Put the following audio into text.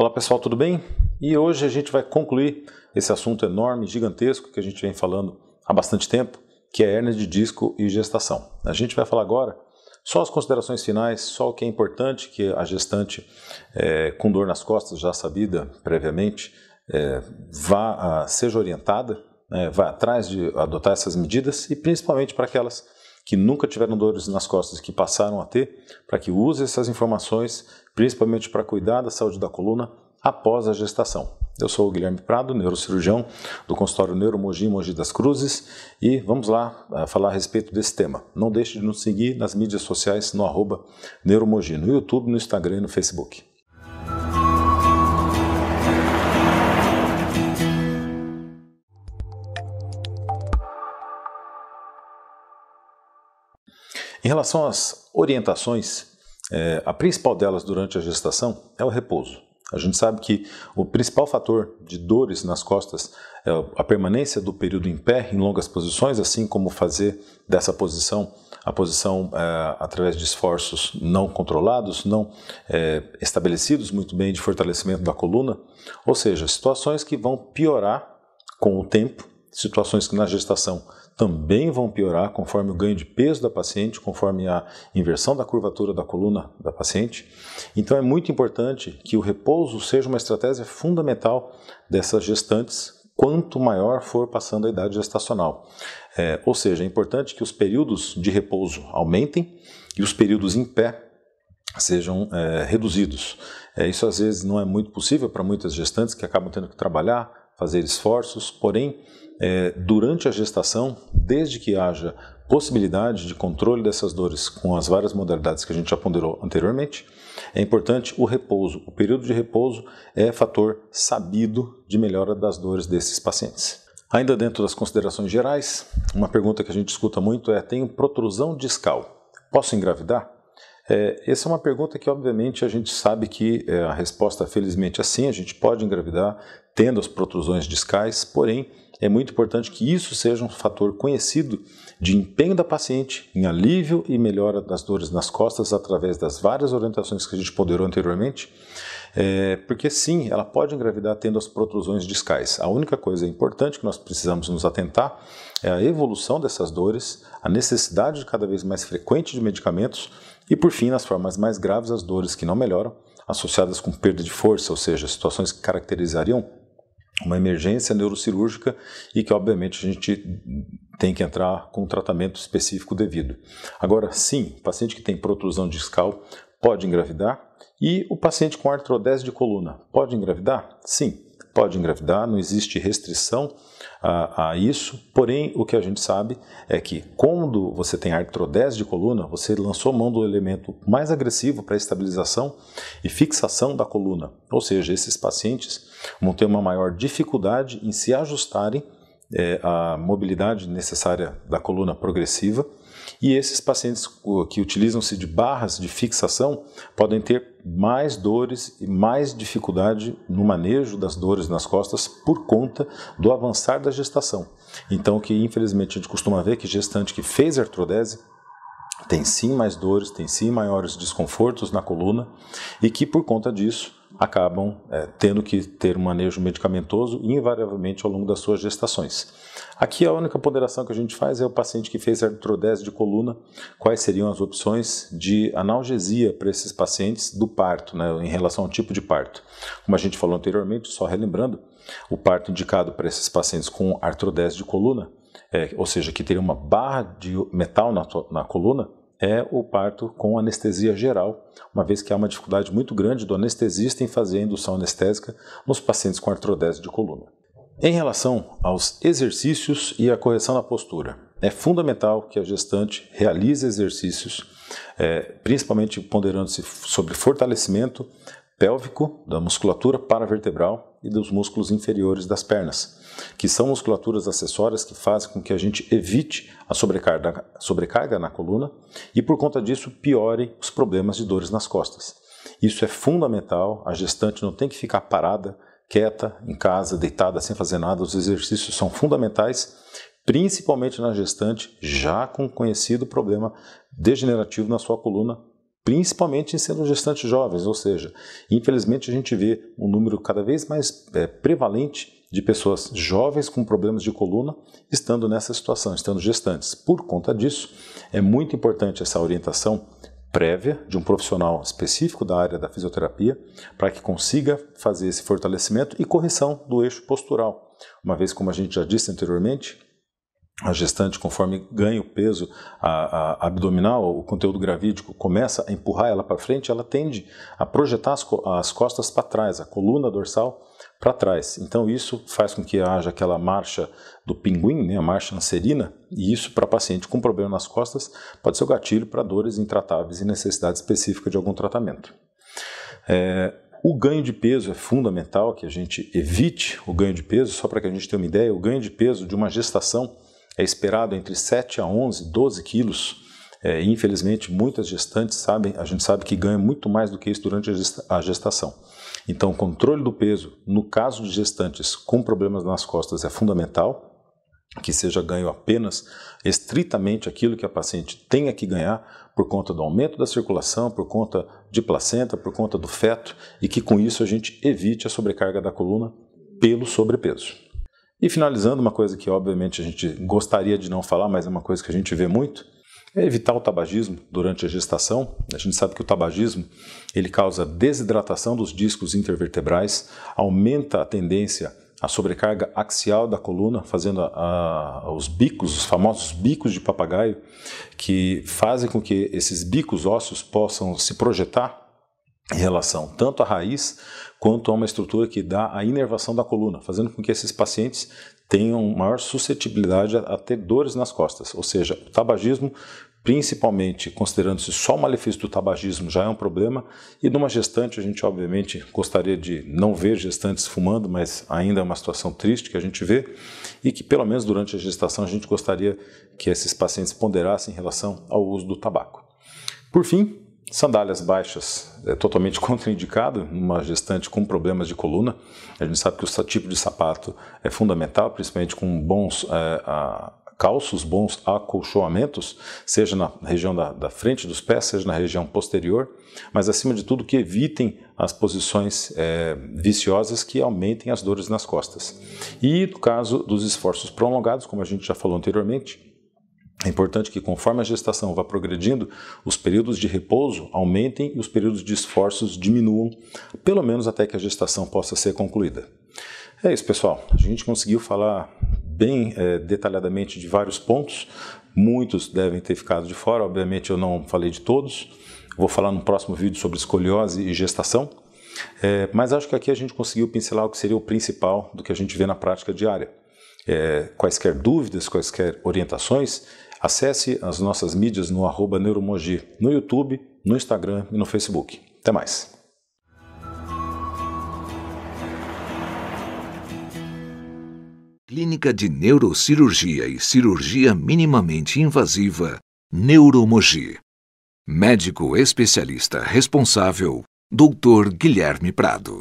Olá pessoal, tudo bem? E hoje a gente vai concluir esse assunto enorme, gigantesco que a gente vem falando há bastante tempo, que é hernia de disco e gestação. A gente vai falar agora só as considerações finais, só o que é importante que a gestante é, com dor nas costas, já sabida previamente, é, vá a, ah, seja orientada, né, vá atrás de adotar essas medidas e principalmente para aquelas que nunca tiveram dores nas costas que passaram a ter, para que use essas informações, principalmente para cuidar da saúde da coluna após a gestação. Eu sou o Guilherme Prado, neurocirurgião do consultório Neuromogi Mogi das Cruzes e vamos lá eh, falar a respeito desse tema. Não deixe de nos seguir nas mídias sociais no arroba Neuromogi, no YouTube, no Instagram e no Facebook. Em relação às orientações, é, a principal delas durante a gestação é o repouso. A gente sabe que o principal fator de dores nas costas é a permanência do período em pé em longas posições, assim como fazer dessa posição a posição é, através de esforços não controlados, não é, estabelecidos muito bem de fortalecimento da coluna, ou seja, situações que vão piorar com o tempo situações que na gestação também vão piorar conforme o ganho de peso da paciente, conforme a inversão da curvatura da coluna da paciente. Então é muito importante que o repouso seja uma estratégia fundamental dessas gestantes quanto maior for passando a idade gestacional. É, ou seja, é importante que os períodos de repouso aumentem e os períodos em pé sejam é, reduzidos. É, isso às vezes não é muito possível para muitas gestantes que acabam tendo que trabalhar fazer esforços, porém, é, durante a gestação, desde que haja possibilidade de controle dessas dores com as várias modalidades que a gente já ponderou anteriormente, é importante o repouso. O período de repouso é fator sabido de melhora das dores desses pacientes. Ainda dentro das considerações gerais, uma pergunta que a gente escuta muito é: tenho protrusão discal, posso engravidar? É, essa é uma pergunta que, obviamente, a gente sabe que é, a resposta, felizmente, é sim, a gente pode engravidar, tendo as protrusões discais, porém, é muito importante que isso seja um fator conhecido de empenho da paciente em alívio e melhora das dores nas costas através das várias orientações que a gente ponderou anteriormente, é, porque sim, ela pode engravidar tendo as protrusões discais. A única coisa importante que nós precisamos nos atentar é a evolução dessas dores, a necessidade de cada vez mais frequente de medicamentos e, por fim, nas formas mais graves, as dores que não melhoram, associadas com perda de força, ou seja, situações que caracterizariam uma emergência neurocirúrgica e que, obviamente, a gente tem que entrar com um tratamento específico devido. Agora, sim, paciente que tem protrusão discal pode engravidar e o paciente com artrodese de coluna pode engravidar? Sim pode engravidar, não existe restrição a, a, isso. Porém, o que a gente sabe é que quando você tem artrodese de coluna, você lançou mão do elemento mais agressivo para estabilização e fixação da coluna. Ou seja, esses pacientes vão ter uma maior dificuldade em se ajustarem é, à mobilidade necessária da coluna progressiva e esses pacientes que utilizam-se de barras de fixação podem ter mais dores e mais dificuldade no manejo das dores nas costas por conta do avançar da gestação. Então, que infelizmente a gente costuma ver que gestante que fez artrodese tem sim mais dores, tem sim maiores desconfortos na coluna e que por conta disso acabam é, tendo que ter um manejo medicamentoso invariavelmente ao longo das suas gestações. Aqui a única ponderação que a gente faz é o paciente que fez artrodese de coluna, quais seriam as opções de analgesia para esses pacientes do parto, né, em relação ao tipo de parto. Como a gente falou anteriormente, só relembrando, o parto indicado para esses pacientes com artrodese de coluna, é, ou seja, que teria uma barra de metal na, na coluna, é o parto com anestesia geral, uma vez que há uma dificuldade muito grande do anestesista em fazer a indução anestésica nos pacientes com artrodese de coluna. Em relação aos exercícios e à correção da postura, é fundamental que a gestante realize exercícios, é, principalmente ponderando-se sobre fortalecimento pélvico, da musculatura paravertebral e dos músculos inferiores das pernas que são musculaturas acessórias que fazem com que a gente evite a sobrecarga, sobrecarga na coluna e, por conta disso, piore os problemas de dores nas costas. Isso é fundamental, a gestante não tem que ficar parada, quieta, em casa, deitada, sem fazer nada. Os exercícios são fundamentais, principalmente na gestante já com conhecido problema degenerativo na sua coluna principalmente em sendo gestantes jovens, ou seja, infelizmente a gente vê um número cada vez mais é, prevalente de pessoas jovens com problemas de coluna estando nessa situação, estando gestantes. Por conta disso, é muito importante essa orientação prévia de um profissional específico da área da fisioterapia para que consiga fazer esse fortalecimento e correção do eixo postural. Uma vez, como a gente já disse anteriormente, a gestante, conforme ganha o peso a, a abdominal, o conteúdo gravídico começa a empurrar ela para frente, ela tende a projetar as, as costas para trás, a coluna dorsal para trás. Então isso faz com que haja aquela marcha do pinguim, né, a marcha anserina, e isso para paciente com problema nas costas pode ser o gatilho para dores intratáveis e necessidade específica de algum tratamento. É, o ganho de peso é fundamental que a gente evite o ganho de peso, só para que a gente tenha uma ideia, o ganho de peso de uma gestação é esperado entre 7 a 11, 12 quilos. É, infelizmente, muitas gestantes sabem, a gente sabe que ganha muito mais do que isso durante a gestação. Então, controle do peso, no caso de gestantes com problemas nas costas, é fundamental que seja ganho apenas estritamente aquilo que a paciente tenha que ganhar por conta do aumento da circulação, por conta de placenta, por conta do feto e que com isso a gente evite a sobrecarga da coluna pelo sobrepeso. E finalizando, uma coisa que obviamente a gente gostaria de não falar, mas é uma coisa que a gente vê muito, é evitar o tabagismo durante a gestação. A gente sabe que o tabagismo ele causa desidratação dos discos intervertebrais, aumenta a tendência à sobrecarga axial da coluna, fazendo a, a, os bicos, os famosos bicos de papagaio, que fazem com que esses bicos ósseos possam se projetar em relação tanto à raiz quanto a uma estrutura que dá a inervação da coluna, fazendo com que esses pacientes tenham maior suscetibilidade a ter dores nas costas. Ou seja, o tabagismo, principalmente considerando-se só o malefício do tabagismo, já é um problema. E numa gestante, a gente obviamente gostaria de não ver gestantes fumando, mas ainda é uma situação triste que a gente vê. E que pelo menos durante a gestação a gente gostaria que esses pacientes ponderassem em relação ao uso do tabaco. Por fim, Sandálias baixas é totalmente contraindicado numa gestante com problemas de coluna. A gente sabe que o tipo de sapato é fundamental, principalmente com bons é, a, calços, bons acolchoamentos, seja na região da, da, frente dos pés, seja na região posterior, mas acima de tudo que evitem as posições é, viciosas que aumentem as dores nas costas. E no caso dos esforços prolongados, como a gente já falou anteriormente, é importante que, conforme a gestação vá progredindo, os períodos de repouso aumentem e os períodos de esforços diminuam, pelo menos até que a gestação possa ser concluída. É isso, pessoal. A gente conseguiu falar bem é, detalhadamente de vários pontos. Muitos devem ter ficado de fora, obviamente eu não falei de todos. Vou falar no próximo vídeo sobre escoliose e gestação. É, mas acho que aqui a gente conseguiu pincelar o que seria o principal do que a gente vê na prática diária. É, quaisquer dúvidas, quaisquer orientações, Acesse as nossas mídias no arroba Neuromogi, no YouTube, no Instagram e no Facebook. Até mais! Clínica de Neurocirurgia e Cirurgia Minimamente Invasiva, Neuromogi. Médico especialista responsável, Dr. Guilherme Prado.